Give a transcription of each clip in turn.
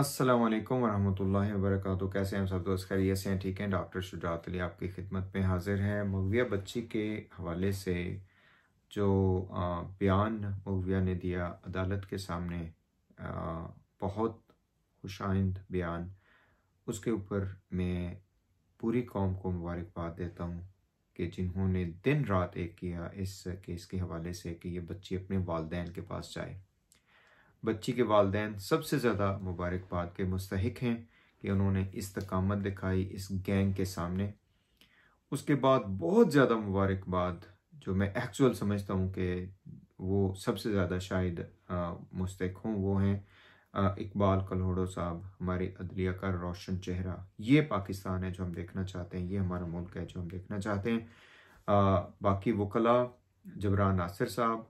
अस्सलाम वालेकुम वर्क़ कैसे हैं सब दोस्त खैरियत से हैं ठीक हैं डॉक्टर शुजात अली आपकी खिदमत में हाजिर है मगविया बच्ची के हवाले से जो बयान मगविया ने दिया अदालत के सामने बहुत खुशाइंद बयान उसके ऊपर मैं पूरी कौम को मुबारकबाद देता हूँ कि जिन्होंने दिन रात एक किया इस केस के हवाले से कि ये बच्ची अपने वालदेन के पास जाए बच्ची के वालदे सबसे ज़्यादा मुबारकबाद के मुस्तक हैं कि उन्होंने इस्तकामत दिखाई इस गैंग के सामने उसके बाद बहुत ज़्यादा मुबारकबाद जो मैं एक्चुअल समझता हूँ कि वो सबसे ज़्यादा शायद मुस्तक हों वो हैं इकबाल कल्होड़ो साहब हमारे अदलिया का रोशन चेहरा ये पाकिस्तान है जो हम देखना चाहते हैं ये हमारा मुल्क है जो हम देखना चाहते हैं आ, बाकी वकला जबरान नासिर साहब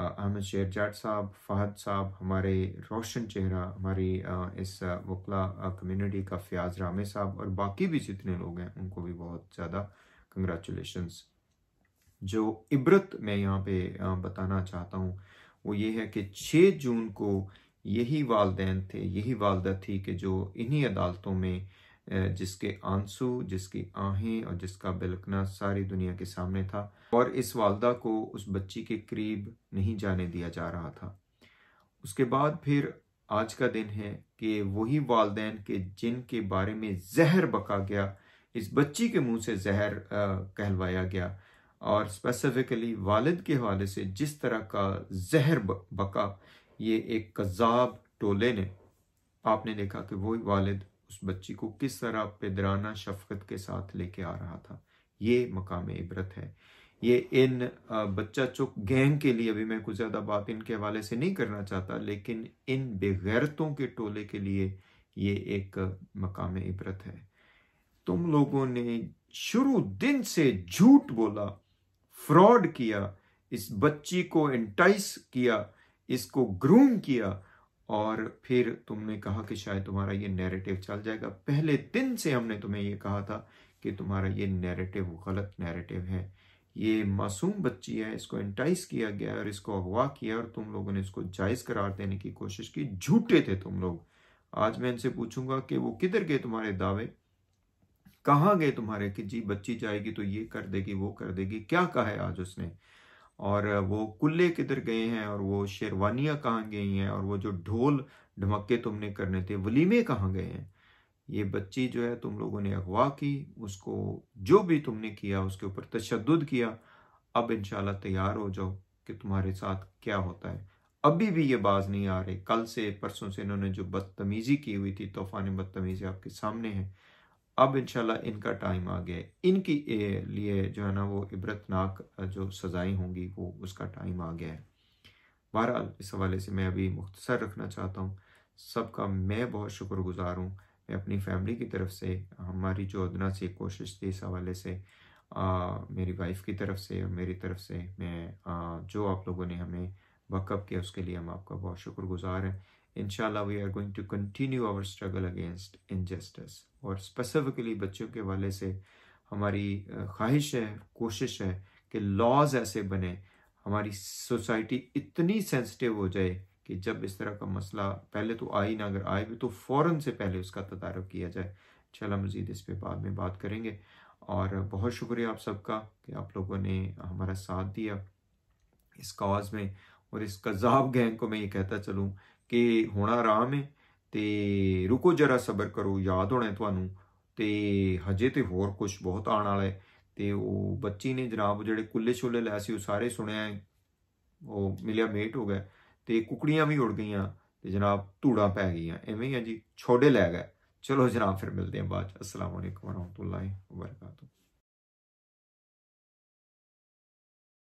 अहमद शेरजाद साहब फ़हद साहब हमारे रोशन चेहरा हमारी इस वकला कम्युनिटी का फ़याज़ रामे साहब और बाकी भी जितने लोग हैं उनको भी बहुत ज़्यादा कंग्रेचुलेशन जो इबरत मैं यहाँ पे बताना चाहता हूँ वो ये है कि 6 जून को यही वालदेन थे यही वालदा थी कि जो इन्हीं अदालतों में जिसके आंसू जिसकी आहें और जिसका बिलकना सारी दुनिया के सामने था और इस वालदा को उस बच्ची के करीब नहीं जाने दिया जा रहा था उसके बाद फिर आज का दिन है कि वही वालदे के जिनके बारे में जहर बका गया इस बच्ची के मुंह से जहर कहलवाया गया और स्पेसिफिकली वालिद के हवाले से जिस तरह का जहर बका ये एक कज़ाब टोले ने आपने देखा कि वही वालिद उस बच्ची को किस तरह पेदराना शफकत के साथ लेके आ रहा था ये मकाम इबरत है ये इन बच्चा चुक गैंग के लिए अभी मैं कुछ ज़्यादा बात इनके हवाले से नहीं करना चाहता लेकिन इन बेगैरतों के टोले के लिए ये एक मकाम इबरत है तुम लोगों ने शुरू दिन से झूठ बोला फ्रॉड किया इस बच्ची को एंटाइस किया इसको ग्रूम किया और फिर तुमने कहा कि शायद तुम्हारा ये नैरेटिव चल जाएगा पहले दिन से हमने तुम्हें ये कहा था कि तुम्हारा ये नैरेटिव गलत नैरेटिव है ये मासूम बच्ची है इसको एंटाइस किया गया और इसको अगवा किया और तुम लोगों ने इसको जायज़ करार देने की कोशिश की झूठे थे तुम लोग आज मैं इनसे पूछूंगा कि वो किधर गए तुम्हारे दावे कहाँ गए तुम्हारे कि जी बच्ची जाएगी तो ये कर देगी वो कर देगी क्या कहा है आज उसने और वो कुल्ले किधर गए हैं और वो शेरवानियां कहाँ गई हैं और वो जो ढोल ढमक्के तुमने करने थे वलीमे कहाँ गए हैं ये बच्ची जो है तुम लोगों ने अगवा की उसको जो भी तुमने किया उसके ऊपर तशद किया अब इनशाला तैयार हो जाओ कि तुम्हारे साथ क्या होता है अभी भी ये बाज नहीं आ रहे कल से परसों से इन्होंने जो बदतमीज़ी की हुई थी तोफ़ान बदतमीज़ी आपके सामने है अब इनशाला इनका टाइम आ गया इनकी लिए जो है ना वो इबरतनाक जो सजाएं होंगी वो उसका टाइम आ गया है बहरहाल इस हवाले से मैं अभी मुख्तसर रखना चाहता हूँ सबका मैं बहुत शुक्रगुजार हूँ मैं अपनी फैमिली की तरफ से हमारी जो अदना से कोशिश थी इस हवाले से आ, मेरी वाइफ की तरफ से और मेरी तरफ से मैं आ, जो आप लोगों ने हमें वक़ किया उसके लिए हम आपका बहुत शुक्रगुजार हैं इनशाला we are going to continue our struggle against injustice और स्पेसिफिकली बच्चों के वाले से हमारी ख्वाहिश है कोशिश है कि लॉज ऐसे बने हमारी सोसाइटी इतनी सेंसिटिव हो जाए कि जब इस तरह का मसला पहले तो आई ना अगर आए भी तो फ़ौर से पहले उसका तदारक किया जाए चला मज़ीद इस पर बाद में बात करेंगे और बहुत शुक्रिया आप सबका कि आप लोगों ने हमारा साथ दिया इस काज में ਔਰ ਇਸ ਕਜ਼ਾਬ ਗੈਂਗ ਕੋ ਮੈਂ ਇਹ ਕਹਤਾ चलूँ ਕਿ ਹੁਣ ਆਰਾਮ ਹੈ ਤੇ ਰੁਕੋ ਜਰਾ ਸਬਰ ਕਰੋ ਯਾਦ ਹੋਣਾ ਤੁਹਾਨੂੰ ਤੇ ਹਜੇ ਤੇ ਹੋਰ ਕੁਝ ਬਹੁਤ ਆਣ ਵਾਲਾ ਹੈ ਤੇ ਉਹ ਬੱਚੀ ਨੇ ਜਨਾਬ ਜਿਹੜੇ ਕੁੱਲੇ ਛੋਲੇ ਲੈ ਸੀ ਉਹ ਸਾਰੇ ਸੁਣਿਆ ਉਹ ਮਿਲਿਆ ਮੇਟ ਹੋ ਗਿਆ ਤੇ ਕੁਕੜੀਆਂ ਵੀ ਉੜ ਗਈਆਂ ਤੇ ਜਨਾਬ ਧੂੜਾ ਪੈ ਗਈਆਂ ਐਵੇਂ ਹੀ ਆ ਜੀ ਛੋੜੇ ਲੈ ਗਏ ਚਲੋ ਜਨਾਬ ਫਿਰ ਮਿਲਦੇ ਹਾਂ ਬਾਅਦ ਅਸਲਾਮੁਅਲੈਕੁਮ ਵਰਹਮਤੁਲਾਹੀ ਵਬਰਕਾਤੁਹ